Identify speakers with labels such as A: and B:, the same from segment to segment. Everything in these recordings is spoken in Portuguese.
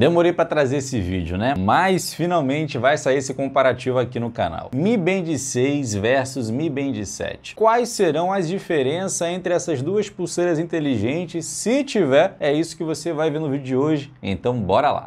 A: Demorei para trazer esse vídeo, né? Mas finalmente vai sair esse comparativo aqui no canal. Mi Band 6 versus Mi Band 7. Quais serão as diferenças entre essas duas pulseiras inteligentes? Se tiver, é isso que você vai ver no vídeo de hoje. Então bora lá.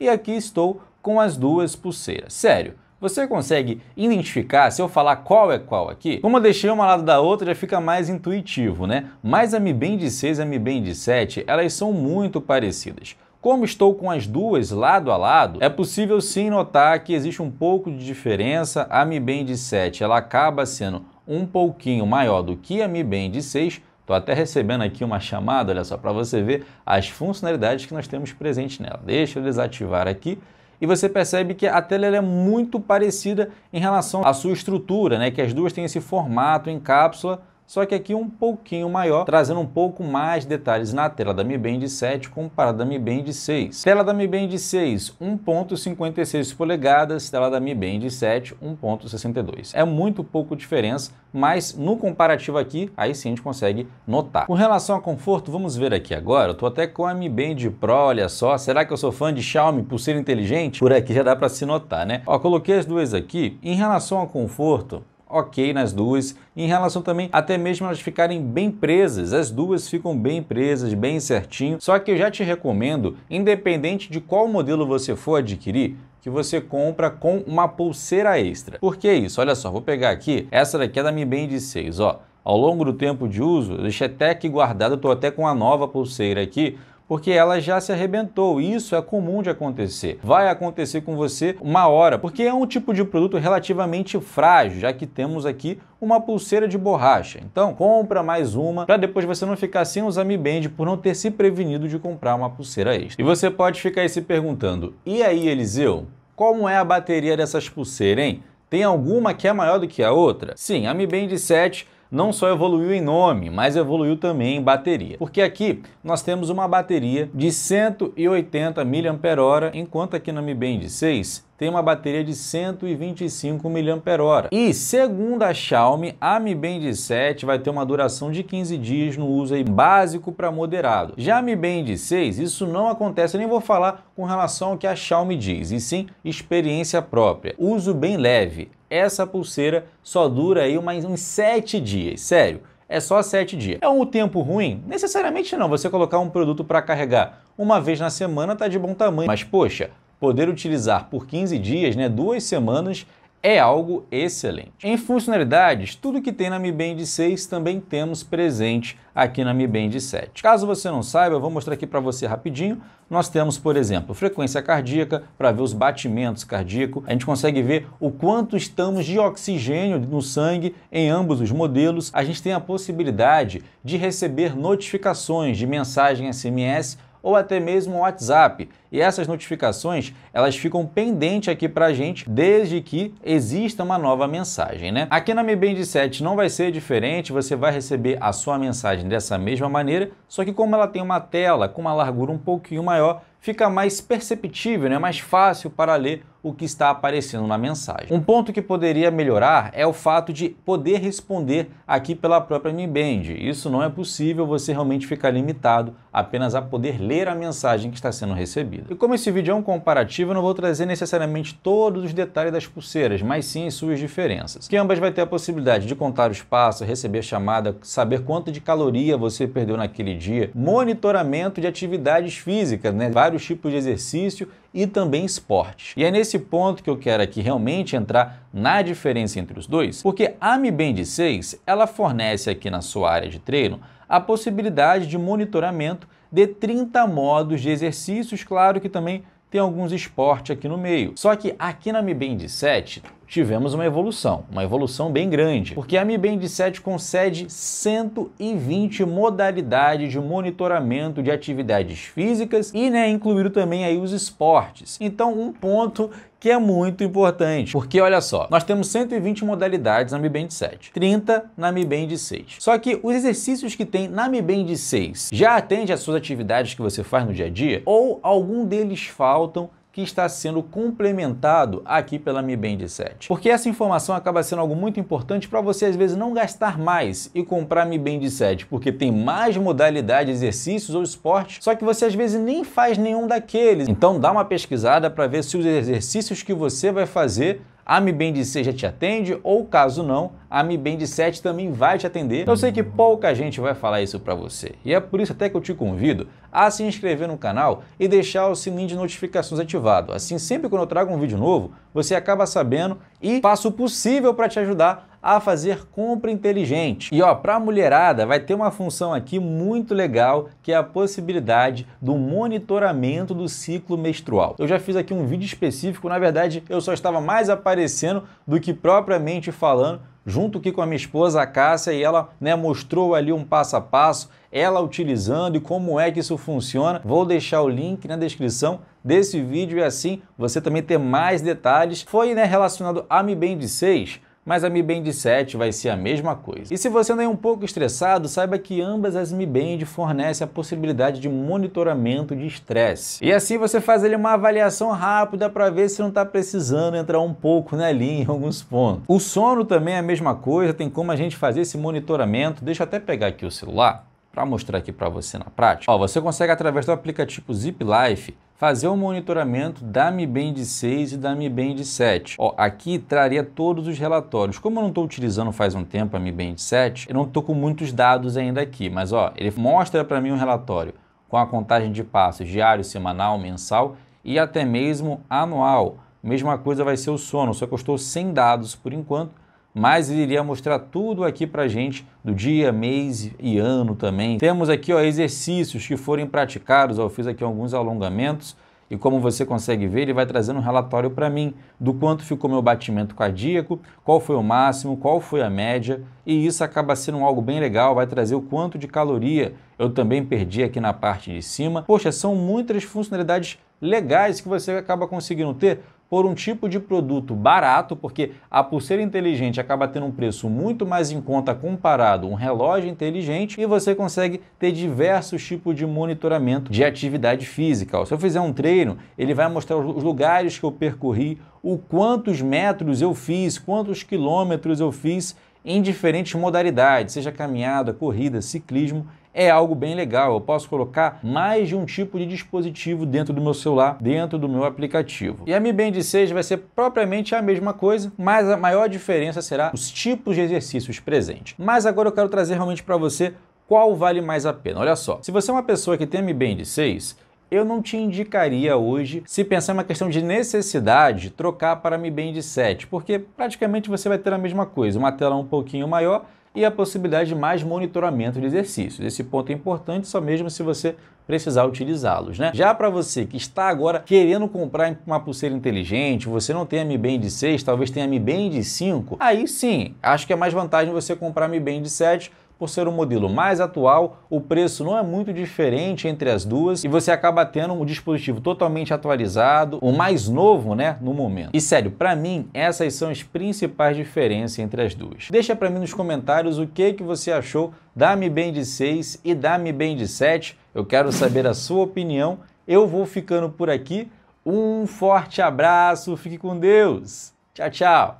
A: E aqui estou com as duas pulseiras. Sério, você consegue identificar se eu falar qual é qual aqui? Como eu deixei uma lado da outra, já fica mais intuitivo, né? Mas a Mi Band 6 e a Mi Band 7, elas são muito parecidas. Como estou com as duas lado a lado, é possível sim notar que existe um pouco de diferença. A Mi Band 7 ela acaba sendo um pouquinho maior do que a Mi Band 6, Estou até recebendo aqui uma chamada, olha só, para você ver as funcionalidades que nós temos presente nela. Deixa eu desativar aqui e você percebe que a tela é muito parecida em relação à sua estrutura, né? que as duas têm esse formato em cápsula só que aqui um pouquinho maior, trazendo um pouco mais detalhes na tela da Mi Band 7 comparada à Mi Band 6. Tela da Mi Band 6, 1.56 polegadas, tela da Mi Band 7, 1.62. É muito pouco diferença, mas no comparativo aqui, aí sim a gente consegue notar. Com relação a conforto, vamos ver aqui agora. Eu tô até com a Mi Band Pro, olha só. Será que eu sou fã de Xiaomi por ser inteligente? Por aqui já dá para se notar, né? Ó, coloquei as duas aqui. Em relação ao conforto, ok nas duas. Em relação também, até mesmo elas ficarem bem presas, as duas ficam bem presas, bem certinho. Só que eu já te recomendo, independente de qual modelo você for adquirir, que você compra com uma pulseira extra. Por que isso? Olha só, vou pegar aqui, essa daqui é da Mi Band 6, ó. Ao longo do tempo de uso, eu deixei até aqui guardado, estou até com a nova pulseira aqui, porque ela já se arrebentou. Isso é comum de acontecer. Vai acontecer com você uma hora, porque é um tipo de produto relativamente frágil, já que temos aqui uma pulseira de borracha. Então, compra mais uma para depois você não ficar sem usar Mi Band por não ter se prevenido de comprar uma pulseira extra. E você pode ficar aí se perguntando: "E aí, Eliseu, como é a bateria dessas pulseiras, hein?" Tem alguma que é maior do que a outra? Sim, a Mi Band 7 não só evoluiu em nome, mas evoluiu também em bateria. Porque aqui nós temos uma bateria de 180 mAh, enquanto aqui na Mi Band 6 tem uma bateria de 125 mAh. E segundo a Xiaomi, a Mi Band 7 vai ter uma duração de 15 dias no uso básico para moderado. Já a Mi Band 6, isso não acontece, eu nem vou falar com relação ao que a Xiaomi diz, e sim experiência própria. Uso bem leve essa pulseira só dura aí umas, uns 7 dias, sério. É só 7 dias. É um tempo ruim? Necessariamente não. Você colocar um produto para carregar uma vez na semana tá de bom tamanho. Mas poxa, poder utilizar por 15 dias, né, duas semanas, é algo excelente. Em funcionalidades, tudo que tem na Mi Band 6 também temos presente aqui na Mi Band 7. Caso você não saiba, eu vou mostrar aqui para você rapidinho. Nós temos, por exemplo, frequência cardíaca para ver os batimentos cardíacos. A gente consegue ver o quanto estamos de oxigênio no sangue em ambos os modelos. A gente tem a possibilidade de receber notificações de mensagem SMS ou até mesmo o WhatsApp. E essas notificações, elas ficam pendentes aqui para a gente desde que exista uma nova mensagem, né? Aqui na Mi Band 7 não vai ser diferente, você vai receber a sua mensagem dessa mesma maneira, só que como ela tem uma tela com uma largura um pouquinho maior, fica mais perceptível, né? mais fácil para ler o que está aparecendo na mensagem. Um ponto que poderia melhorar é o fato de poder responder aqui pela própria Mi Band. Isso não é possível, você realmente fica limitado apenas a poder ler a mensagem que está sendo recebida. E como esse vídeo é um comparativo, eu não vou trazer necessariamente todos os detalhes das pulseiras, mas sim suas diferenças. Que ambas vai ter a possibilidade de contar os passos, receber chamada, saber quanto de caloria você perdeu naquele dia, monitoramento de atividades físicas, né? Vários vários tipos de exercício e também esporte. E é nesse ponto que eu quero aqui realmente entrar na diferença entre os dois, porque a Mi Band 6 ela fornece aqui na sua área de treino a possibilidade de monitoramento de 30 modos de exercícios, claro que também tem alguns esportes aqui no meio. Só que aqui na Mi Band 7 tivemos uma evolução, uma evolução bem grande, porque a Mi Band 7 concede 120 modalidades de monitoramento de atividades físicas e, né, incluído também aí os esportes. Então, um ponto que é muito importante, porque olha só, nós temos 120 modalidades na Mi Band 7, 30 na Mi Band 6. Só que os exercícios que tem na Mi Band 6 já atende às suas atividades que você faz no dia a dia ou algum deles faltam que está sendo complementado aqui pela Mi Band 7. Porque essa informação acaba sendo algo muito importante para você às vezes não gastar mais e comprar Mi Band 7, porque tem mais modalidade, exercícios ou esporte, só que você às vezes nem faz nenhum daqueles. Então dá uma pesquisada para ver se os exercícios que você vai fazer a Mi Band 6 já te atende, ou caso não, a Mi Band 7 também vai te atender. Eu sei que pouca gente vai falar isso para você, e é por isso até que eu te convido a se inscrever no canal e deixar o sininho de notificações ativado. Assim, sempre quando eu trago um vídeo novo, você acaba sabendo e faço o possível para te ajudar a fazer compra inteligente. E ó, para a mulherada vai ter uma função aqui muito legal, que é a possibilidade do monitoramento do ciclo menstrual. Eu já fiz aqui um vídeo específico, na verdade, eu só estava mais aparecendo do que propriamente falando, junto aqui com a minha esposa, a Cássia, e ela né, mostrou ali um passo a passo, ela utilizando e como é que isso funciona. Vou deixar o link na descrição desse vídeo e assim você também ter mais detalhes. Foi né, relacionado a Mi Band 6, mas a Mi Band 7 vai ser a mesma coisa. E se você não é um pouco estressado, saiba que ambas as Mi Band fornecem a possibilidade de monitoramento de estresse. E assim você faz ali uma avaliação rápida para ver se não está precisando entrar um pouco na linha em alguns pontos. O sono também é a mesma coisa, tem como a gente fazer esse monitoramento. Deixa eu até pegar aqui o celular para mostrar aqui para você na prática. Ó, você consegue através do aplicativo Zip Life fazer o monitoramento da Mi Band 6 e da Mi Band 7. Ó, aqui traria todos os relatórios. Como eu não estou utilizando faz um tempo a Mi Band 7, eu não estou com muitos dados ainda aqui, mas ó, ele mostra para mim um relatório com a contagem de passos diário, semanal, mensal e até mesmo anual. Mesma coisa vai ser o sono, só que eu estou sem dados por enquanto, mas ele iria mostrar tudo aqui para gente do dia, mês e ano também. Temos aqui ó, exercícios que forem praticados, ó, eu fiz aqui alguns alongamentos e como você consegue ver, ele vai trazendo um relatório para mim do quanto ficou meu batimento cardíaco, qual foi o máximo, qual foi a média e isso acaba sendo algo bem legal, vai trazer o quanto de caloria eu também perdi aqui na parte de cima. Poxa, são muitas funcionalidades legais que você acaba conseguindo ter por um tipo de produto barato, porque a pulseira inteligente acaba tendo um preço muito mais em conta comparado a um relógio inteligente e você consegue ter diversos tipos de monitoramento de atividade física. Se eu fizer um treino, ele vai mostrar os lugares que eu percorri, o quantos metros eu fiz, quantos quilômetros eu fiz em diferentes modalidades, seja caminhada, corrida, ciclismo é algo bem legal. Eu posso colocar mais de um tipo de dispositivo dentro do meu celular, dentro do meu aplicativo. E a Mi Band 6 vai ser propriamente a mesma coisa, mas a maior diferença será os tipos de exercícios presentes. Mas agora eu quero trazer realmente para você qual vale mais a pena. Olha só, se você é uma pessoa que tem a Mi Band 6, eu não te indicaria hoje, se pensar em uma questão de necessidade, trocar para Mi Band 7, porque praticamente você vai ter a mesma coisa, uma tela um pouquinho maior e a possibilidade de mais monitoramento de exercícios. Esse ponto é importante só mesmo se você precisar utilizá-los, né? Já para você que está agora querendo comprar uma pulseira inteligente, você não tem a Mi Band 6, talvez tenha a Mi Band 5, aí sim, acho que é mais vantagem você comprar a Mi Band 7 por ser o modelo mais atual, o preço não é muito diferente entre as duas e você acaba tendo um dispositivo totalmente atualizado, o mais novo, né, no momento. E sério, para mim, essas são as principais diferenças entre as duas. Deixa para mim nos comentários o que que você achou da Mi Band 6 e da Mi Band 7. Eu quero saber a sua opinião. Eu vou ficando por aqui. Um forte abraço, fique com Deus. Tchau, tchau.